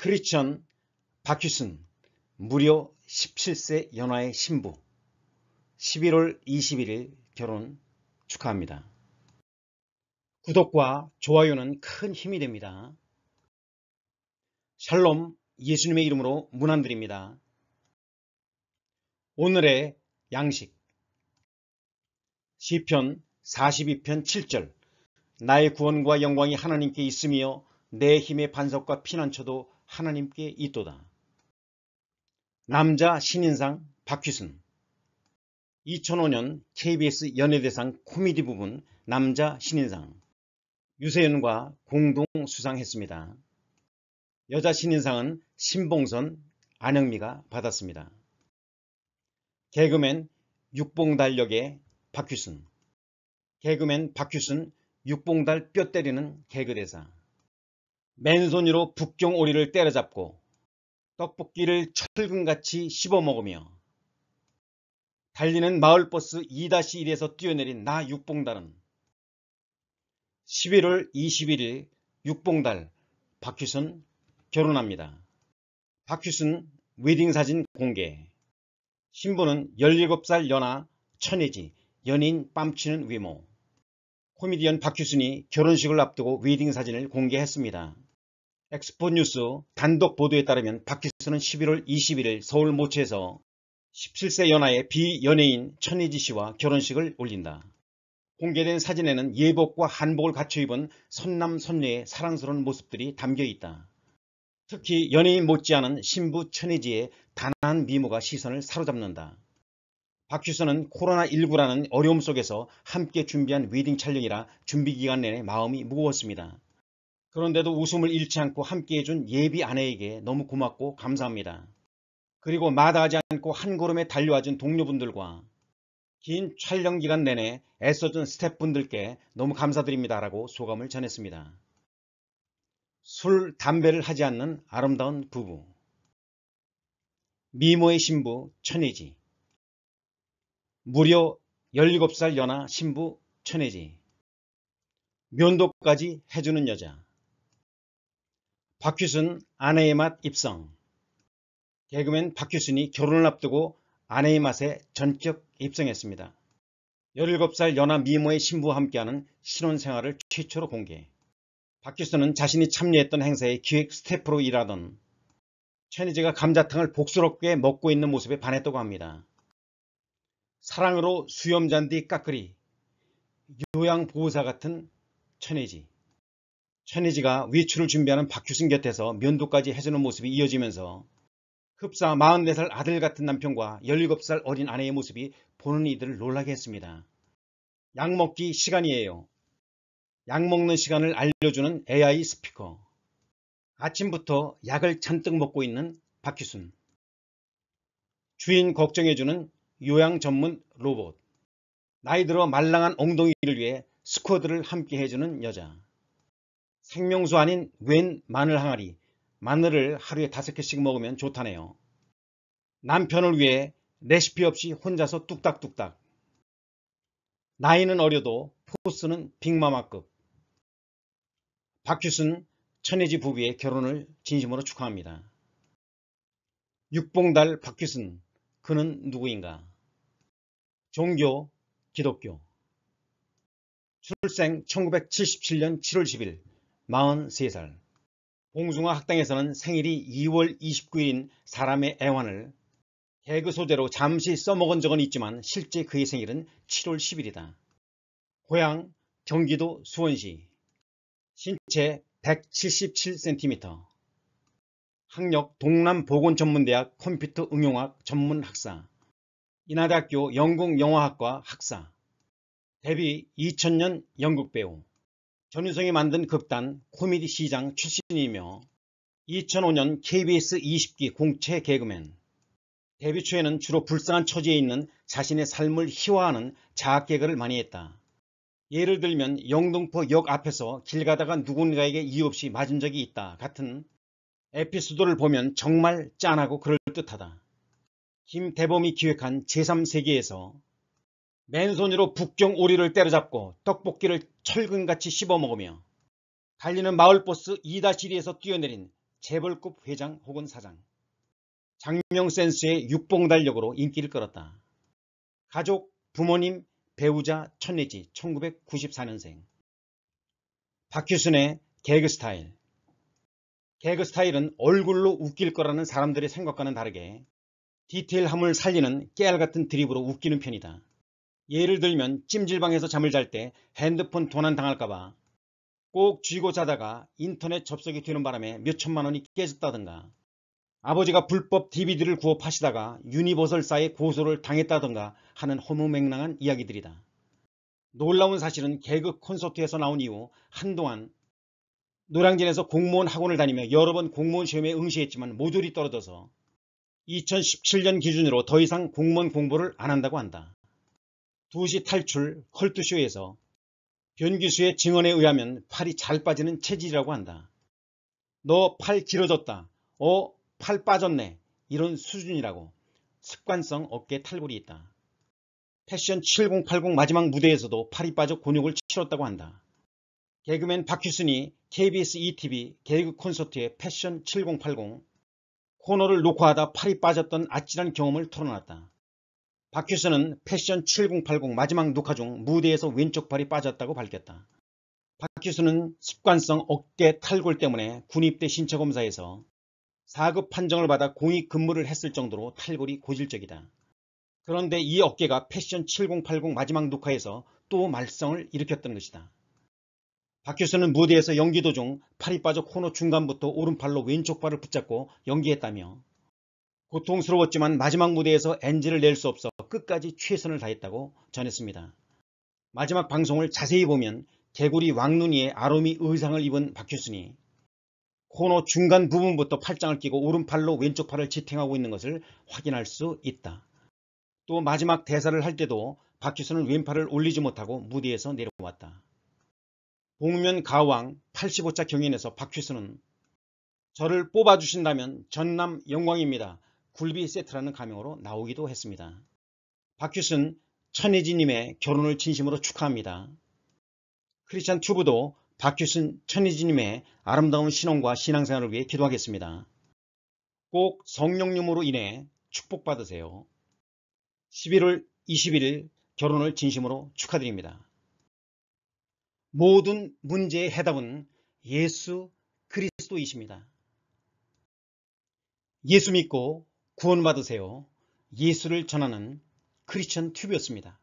크리스천 바큐슨 무려 17세 연하의 신부 11월 21일 결혼 축하합니다. 구독과 좋아요는 큰 힘이 됩니다. 샬롬 예수님의 이름으로 문안드립니다. 오늘의 양식 시편 42편 7절 나의 구원과 영광이 하나님께 있으며 내 힘의 반석과 피난처도 하나님께 있도다. 남자 신인상 박휘순 2005년 KBS 연예대상 코미디 부분 남자 신인상 유세윤과 공동 수상했습니다. 여자 신인상은 신봉선, 안영미가 받았습니다. 개그맨 육봉달 역의 박휘순 개그맨 박휘순 육봉달 뼈 때리는 개그대사 맨손으로 북경 오리를 때려잡고 떡볶이를 철근같이 씹어먹으며 달리는 마을버스 2-1에서 뛰어내린 나 육봉달은 11월 21일 육봉달 박휘순 결혼합니다. 박휘순 웨딩사진 공개 신부는 17살 연하 천혜지 연인 뺨치는 외모 코미디언 박휘순이 결혼식을 앞두고 웨딩사진을 공개했습니다. 엑스포뉴스 단독 보도에 따르면 박기수는 11월 21일 서울 모체에서 17세 연하의 비연예인 천혜지 씨와 결혼식을 올린다. 공개된 사진에는 예복과 한복을 갖춰 입은 선남 선녀의 사랑스러운 모습들이 담겨 있다. 특히 연예인 못지않은 신부 천혜지의 단아한 미모가 시선을 사로잡는다. 박휘선은 코로나19라는 어려움 속에서 함께 준비한 웨딩 촬영이라 준비 기간 내내 마음이 무거웠습니다. 그런데도 웃음을 잃지 않고 함께해준 예비 아내에게 너무 고맙고 감사합니다. 그리고 마다하지 않고 한 걸음에 달려와준 동료분들과 긴 촬영 기간 내내 애써준 스태프분들께 너무 감사드립니다. 라고 소감을 전했습니다. 술, 담배를 하지 않는 아름다운 부부 미모의 신부 천혜지 무려 17살 연하 신부 천혜지 면도까지 해주는 여자 박규순 아내의 맛 입성 개그맨 박규순이 결혼을 앞두고 아내의 맛에 전격 입성했습니다. 17살 연하 미모의 신부와 함께하는 신혼생활을 최초로 공개 박규순은 자신이 참여했던 행사의 기획 스태프로 일하던 최니지가 감자탕을 복스럽게 먹고 있는 모습에 반했다고 합니다. 사랑으로 수염잔디 까끌이 요양보호사 같은 천혜지 천혜지가 외출을 준비하는 박효신 곁에서 면도까지 해주는 모습이 이어지면서 흡사 44살 아들 같은 남편과 17살 어린 아내의 모습이 보는 이들을 놀라게 했습니다. 약 먹기 시간이에요. 약 먹는 시간을 알려주는 AI 스피커. 아침부터 약을 잔뜩 먹고 있는 박희순. 주인 걱정해주는 요양 전문 로봇. 나이 들어 말랑한 엉덩이를 위해 스쿼드를 함께 해주는 여자. 생명수 아닌 웬 마늘 항아리, 마늘을 하루에 다섯 개씩 먹으면 좋다네요. 남편을 위해 레시피 없이 혼자서 뚝딱뚝딱. 나이는 어려도 포스는 빅마마급. 박규순 천혜지 부부의 결혼을 진심으로 축하합니다. 육봉달 박규순, 그는 누구인가? 종교, 기독교. 출생 1977년 7월 10일 43살 봉숭아 학당에서는 생일이 2월 29일인 사람의 애환을 개그 소재로 잠시 써먹은 적은 있지만 실제 그의 생일은 7월 10일이다. 고향 경기도 수원시 신체 177cm 학력 동남보건전문대학 컴퓨터 응용학 전문학사 이나대학교 영국영화학과 학사 데뷔 2000년 영국배우 전유성이 만든 극단 코미디 시장 출신이며 2005년 KBS 20기 공채 개그맨 데뷔 초에는 주로 불쌍한 처지에 있는 자신의 삶을 희화하는 자학개그를 많이 했다. 예를 들면 영등포 역 앞에서 길 가다가 누군가에게 이유 없이 맞은 적이 있다 같은 에피소드를 보면 정말 짠하고 그럴듯하다. 김대범이 기획한 제3세계에서 맨손으로 북경 오리를 때려잡고 떡볶이를 철근같이 씹어먹으며 달리는 마을버스 2-1에서 뛰어내린 재벌급 회장 혹은 사장 장명센스의 육봉달력으로 인기를 끌었다. 가족, 부모님, 배우자, 천내지 1994년생 박규순의 개그 스타일 개그 스타일은 얼굴로 웃길 거라는 사람들의 생각과는 다르게 디테일함을 살리는 깨알같은 드립으로 웃기는 편이다. 예를 들면 찜질방에서 잠을 잘 때 핸드폰 도난당할까봐 꼭 쥐고 자다가 인터넷 접속이 되는 바람에 몇천만 원이 깨졌다든가 아버지가 불법 DVD를 구업하시다가 유니버설사에 고소를 당했다든가 하는 허무맹랑한 이야기들이다. 놀라운 사실은 개그 콘서트에서 나온 이후 한동안 노량진에서 공무원 학원을 다니며 여러 번 공무원 시험에 응시했지만 모조리 떨어져서 2017년 기준으로 더 이상 공무원 공부를 안 한다고 한다. 2시 탈출 컬투쇼에서 변기수의 증언에 의하면 팔이 잘 빠지는 체질이라고 한다. 너 팔 길어졌다. 어, 팔 빠졌네. 이런 수준이라고. 습관성 어깨 탈골이 있다. 패션 7080 마지막 무대에서도 팔이 빠져 곤욕을 치렀다고 한다. 개그맨 박규순이 KBS ETV 개그 콘서트의 패션 7080 코너를 녹화하다 팔이 빠졌던 아찔한 경험을 털어놨다. 박규선은 패션 7080 마지막 녹화 중 무대에서 왼쪽 발이 빠졌다고 밝혔다. 박규선은 습관성 어깨 탈골 때문에 군입대 신체검사에서 4급 판정을 받아 공익 근무를 했을 정도로 탈골이 고질적이다. 그런데 이 어깨가 패션 7080 마지막 녹화에서 또 말썽을 일으켰던 것이다. 박효수는 무대에서 연기 도중 팔이 빠져 코너 중간부터 오른팔로 왼쪽 발을 붙잡고 연기했다며 고통스러웠지만 마지막 무대에서 엔 g 를낼 수 없어 끝까지 최선을 다했다고 전했습니다. 마지막 방송을 자세히 보면 개구리 왕눈이의 아로미 의상을 입은 박효순이 코너 중간 부분부터 팔짱을 끼고 오른팔로 왼쪽 팔을 지탱하고 있는 것을 확인할 수 있다. 또 마지막 대사를 할 때도 박효순은 왼팔을 올리지 못하고 무대에서 내려왔다. 복면 가왕 85차 경연에서 박효순은 저를 뽑아주신다면 전남 영광입니다. 굴비 세트라는 가명으로 나오기도 했습니다. 박규순 천혜지님의 결혼을 진심으로 축하합니다. 크리스찬 튜브도 박규순 천혜지님의 아름다운 신혼과 신앙생활을 위해 기도하겠습니다. 꼭 성령님으로 인해 축복받으세요. 11월 21일 결혼을 진심으로 축하드립니다. 모든 문제의 해답은 예수 그리스도이십니다. 예수 믿고 구원받으세요. 예수를 전하는 크리스천 튜브였습니다.